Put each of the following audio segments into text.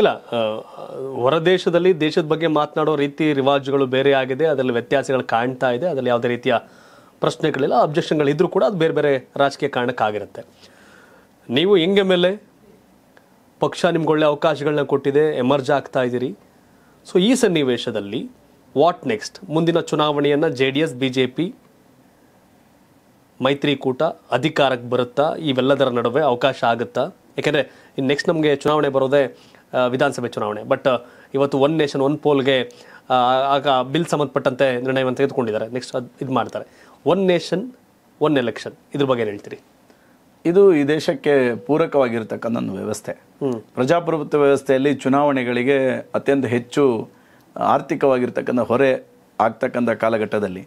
ಇಲ್ಲ ಹೊರದೇಶದಲ್ಲಿ ದೇಶದ ಬಗ್ಗೆ ಮಾತನಾಡೋ ರೀತಿ ರಿವಾಜ್ಗಳು ಬೇರೆ ಆಗಿದೆ ಅದರಲ್ಲಿ ವ್ಯತ್ಯಾಸಗಳು ಕಾಣ್ತಾ ಇದೆ ಅದರಲ್ಲಿ ಯಾವುದೇ ರೀತಿಯ ಪ್ರಶ್ನೆಗಳಿಲ್ಲ ಅಬ್ಜೆಕ್ಷನ್ಗಳಿದ್ರೂ ಕೂಡ ಅದು ಬೇರೆ ಬೇರೆ ರಾಜಕೀಯ ಕಾರಣಕ್ಕಾಗಿರುತ್ತೆ ನೀವು ಹೆಂಗೆ ಮೇಲೆ ಪಕ್ಷ ಒಳ್ಳೆ ಅವಕಾಶಗಳನ್ನ ಕೊಟ್ಟಿದೆ ಎಮರ್ಜ್ ಆಗ್ತಾ ಇದ್ದೀರಿ ಸೊ ಈ ಸನ್ನಿವೇಶದಲ್ಲಿ ವಾಟ್ ನೆಕ್ಸ್ಟ್ ಮುಂದಿನ ಚುನಾವಣೆಯನ್ನು J D S B J P ಮೈತ್ರಿಕೂಟ ಅಧಿಕಾರಕ್ಕೆ ಬರುತ್ತಾ ಇವೆಲ್ಲದರ ನಡುವೆ ಅವಕಾಶ ಆಗುತ್ತಾ ಯಾಕೆಂದರೆ ನೆಕ್ಸ್ಟ್ ನಮಗೆ ಚುನಾವಣೆ ಬರೋದೇ ವಿಧಾನಸಭೆ ಚುನಾವಣೆ ಬಟ್ ಇವತ್ತು ಒನ್ ನೇಷನ್ ಒನ್ ಪೋಲ್ಗೆ ಆಗ ಬಿಲ್ ಸಂಬಂಧಪಟ್ಟಂತೆ ನಿರ್ಣಯವನ್ನು ತೆಗೆದುಕೊಂಡಿದ್ದಾರೆ ನೆಕ್ಸ್ಟ್ ಅದು ಇದು ಮಾಡ್ತಾರೆ ಒನ್ ನೇಷನ್ ಒನ್ ಎಲೆಕ್ಷನ್ ಇದ್ರ ಬಗ್ಗೆ ಹೇಳ್ತೀರಿ ಇದು ಈ ದೇಶಕ್ಕೆ ಪೂರಕವಾಗಿರತಕ್ಕಂಥ ಒಂದು ವ್ಯವಸ್ಥೆ ಪ್ರಜಾಪ್ರಭುತ್ವ ವ್ಯವಸ್ಥೆಯಲ್ಲಿ ಚುನಾವಣೆಗಳಿಗೆ ಅತ್ಯಂತ ಹೆಚ್ಚು ಆರ್ಥಿಕವಾಗಿರ್ತಕ್ಕಂಥ ಹೊರೆ ಆಗ್ತಕ್ಕಂಥ ಕಾಲಘಟ್ಟದಲ್ಲಿ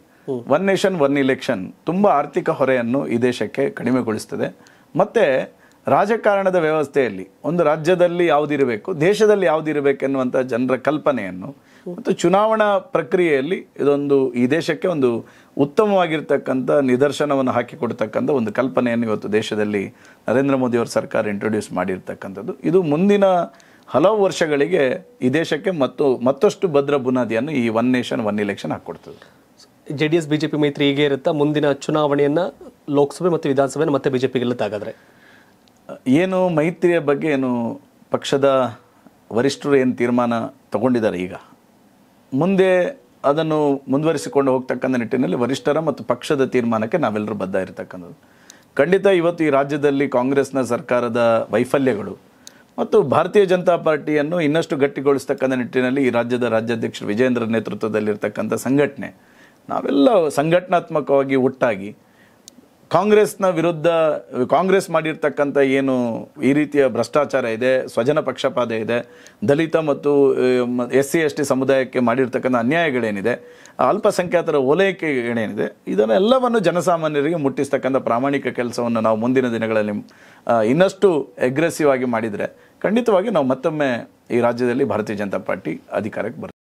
ಒನ್ ನೇಷನ್ ಒನ್ ಇಲೆಕ್ಷನ್ ತುಂಬ ಆರ್ಥಿಕ ಹೊರೆಯನ್ನು ಈ ದೇಶಕ್ಕೆ ಕಡಿಮೆಗೊಳಿಸ್ತದೆ ಮತ್ತು ರಾಜಕಾರಣದ ವ್ಯವಸ್ಥೆಯಲ್ಲಿ ಒಂದು ರಾಜ್ಯದಲ್ಲಿ ಯಾವುದಿರಬೇಕು ದೇಶದಲ್ಲಿ ಯಾವುದಿರಬೇಕೆನ್ನುವಂಥ ಜನರ ಕಲ್ಪನೆಯನ್ನು ಮತ್ತು ಚುನಾವಣಾ ಪ್ರಕ್ರಿಯೆಯಲ್ಲಿ ಇದೊಂದು ಈ ದೇಶಕ್ಕೆ ಒಂದು ಉತ್ತಮವಾಗಿರ್ತಕ್ಕಂಥ ನಿದರ್ಶನವನ್ನು ಹಾಕಿಕೊಡ್ತಕ್ಕಂಥ ಒಂದು ಕಲ್ಪನೆಯನ್ನು ಇವತ್ತು ದೇಶದಲ್ಲಿ ನರೇಂದ್ರ ಮೋದಿಯವರ ಸರ್ಕಾರ ಇಂಟ್ರೊಡ್ಯೂಸ್ ಮಾಡಿರ್ತಕ್ಕಂಥದ್ದು ಇದು ಮುಂದಿನ ಹಲವು ವರ್ಷಗಳಿಗೆ ಈ ದೇಶಕ್ಕೆ ಮತ್ತು ಮತ್ತಷ್ಟು ಭದ್ರ ಬುನಾದಿಯನ್ನು ಈ ಒನ್ ನೇಷನ್ ಒನ್ ಇಲೆಕ್ಷನ್ ಹಾಕ್ಕೊಡ್ತದೆ ಜೆ ಡಿ ಎಸ್ ಬಿಜೆಪಿ ಮೈತ್ರಿ ಹೀಗೆ ಇರುತ್ತಾ ಮುಂದಿನ ಚುನಾವಣೆಯನ್ನು ಲೋಕಸಭೆ ಮತ್ತು ವಿಧಾನಸಭೆ ಮತ್ತೆ ಬಿಜೆಪಿ ಗೆಲ್ಲುತ್ತಾಗಾದ್ರೆ ಏನು ಮೈತ್ರಿಯ ಬಗ್ಗೆ ಏನು ಪಕ್ಷದ ವರಿಷ್ಠರು ಏನು ತೀರ್ಮಾನ ತಗೊಂಡಿದ್ದಾರೆ ಈಗ ಮುಂದೆ ಅದನ್ನು ಮುಂದುವರಿಸಿಕೊಂಡು ಹೋಗ್ತಕ್ಕಂಥ ನಿಟ್ಟಿನಲ್ಲಿ ವರಿಷ್ಠರ ಮತ್ತು ಪಕ್ಷದ ತೀರ್ಮಾನಕ್ಕೆ ನಾವೆಲ್ಲರೂ ಬದ್ಧ ಇರತಕ್ಕಂಥದ್ದು ಖಂಡಿತ ಇವತ್ತು ಈ ರಾಜ್ಯದಲ್ಲಿ ಕಾಂಗ್ರೆಸ್ನ ಸರ್ಕಾರದ ವೈಫಲ್ಯಗಳು ಮತ್ತು ಭಾರತೀಯ ಜನತಾ ಪಾರ್ಟಿಯನ್ನು ಇನ್ನಷ್ಟು ಗಟ್ಟಿಗೊಳಿಸ್ತಕ್ಕಂಥ ನಿಟ್ಟಿನಲ್ಲಿ ಈ ರಾಜ್ಯದ ರಾಜ್ಯಾಧ್ಯಕ್ಷರು ವಿಜೇಂದ್ರ ನೇತೃತ್ವದಲ್ಲಿರ್ತಕ್ಕಂಥ ಸಂಘಟನೆ ನಾವೆಲ್ಲ ಸಂಘಟನಾತ್ಮಕವಾಗಿ ಒಟ್ಟಾಗಿ ಕಾಂಗ್ರೆಸ್ನ ವಿರುದ್ಧ ಕಾಂಗ್ರೆಸ್ ಮಾಡಿರ್ತಕ್ಕಂಥ ಏನು ಈ ರೀತಿಯ ಭ್ರಷ್ಟಾಚಾರ ಇದೆ ಸ್ವಜನ ಪಕ್ಷಪಾತ ಇದೆ ದಲಿತ ಮತ್ತು ಎಸ್ ಸಿ ಎಸ್ ಟಿ ಸಮುದಾಯಕ್ಕೆ ಮಾಡಿರ್ತಕ್ಕಂಥ ಅನ್ಯಾಯಗಳೇನಿದೆ ಅಲ್ಪಸಂಖ್ಯಾತರ ಓಲೈಕೆಗಳೇನಿದೆ ಇದನ್ನೆಲ್ಲವನ್ನು ಜನಸಾಮಾನ್ಯರಿಗೆ ಮುಟ್ಟಿಸ್ತಕ್ಕಂಥ ಪ್ರಾಮಾಣಿಕ ಕೆಲಸವನ್ನು ನಾವು ಮುಂದಿನ ದಿನಗಳಲ್ಲಿ ಇನ್ನಷ್ಟು ಎಗ್ರೆಸಿವ್ ಆಗಿ ಮಾಡಿದರೆ ಖಂಡಿತವಾಗಿ ನಾವು ಮತ್ತೊಮ್ಮೆ ಈ ರಾಜ್ಯದಲ್ಲಿ ಭಾರತೀಯ ಜನತಾ ಪಾರ್ಟಿ ಅಧಿಕಾರಕ್ಕೆ ಬರ್ತೀವಿ